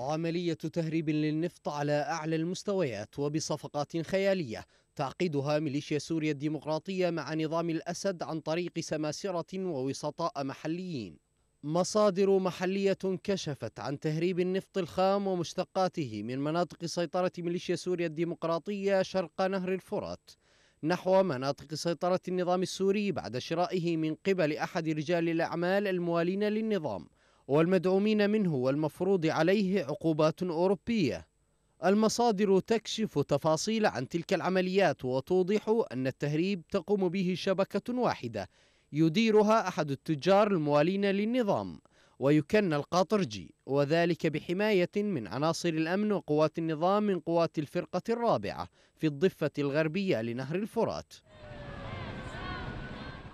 عملية تهريب للنفط على أعلى المستويات وبصفقات خيالية تعقدها ميليشيا سوريا الديمقراطية مع نظام الأسد عن طريق سماسرة ووسطاء محليين مصادر محلية كشفت عن تهريب النفط الخام ومشتقاته من مناطق سيطرة ميليشيا سوريا الديمقراطية شرق نهر الفرات نحو مناطق سيطرة النظام السوري بعد شرائه من قبل أحد رجال الأعمال الموالين للنظام والمدعومين منه والمفروض عليه عقوبات أوروبية المصادر تكشف تفاصيل عن تلك العمليات وتوضح أن التهريب تقوم به شبكة واحدة يديرها أحد التجار الموالين للنظام ويكن القاطرجي وذلك بحماية من عناصر الأمن وقوات النظام من قوات الفرقة الرابعة في الضفة الغربية لنهر الفرات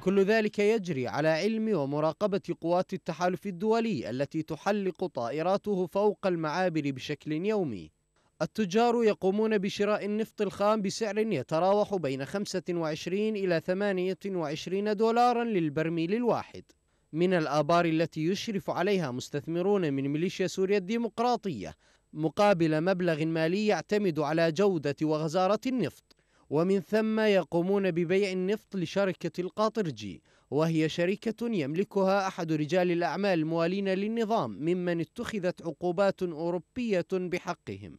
كل ذلك يجري على علم ومراقبة قوات التحالف الدولي التي تحلق طائراته فوق المعابر بشكل يومي التجار يقومون بشراء النفط الخام بسعر يتراوح بين 25 إلى 28 دولارا للبرميل الواحد من الآبار التي يشرف عليها مستثمرون من ميليشيا سوريا الديمقراطية مقابل مبلغ مالي يعتمد على جودة وغزارة النفط ومن ثم يقومون ببيع النفط لشركة القاطرجي وهي شركة يملكها أحد رجال الأعمال الموالين للنظام ممن اتخذت عقوبات أوروبية بحقهم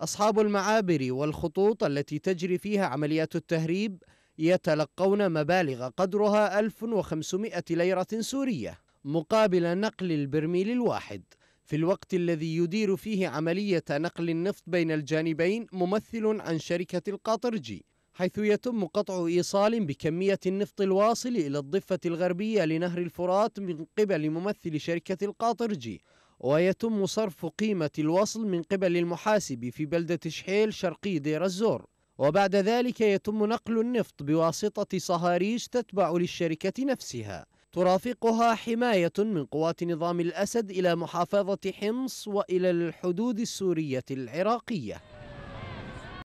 أصحاب المعابر والخطوط التي تجري فيها عمليات التهريب يتلقون مبالغ قدرها 1500 ليرة سورية مقابل نقل البرميل الواحد في الوقت الذي يدير فيه عملية نقل النفط بين الجانبين ممثل عن شركة القاطرجي حيث يتم قطع إيصال بكمية النفط الواصل إلى الضفة الغربية لنهر الفرات من قبل ممثل شركة القاطرجي ويتم صرف قيمة الوصل من قبل المحاسب في بلدة شحيل شرقي دير الزور وبعد ذلك يتم نقل النفط بواسطة صهاريج تتبع للشركة نفسها ترافقها حماية من قوات نظام الأسد إلى محافظة حمص وإلى الحدود السورية العراقية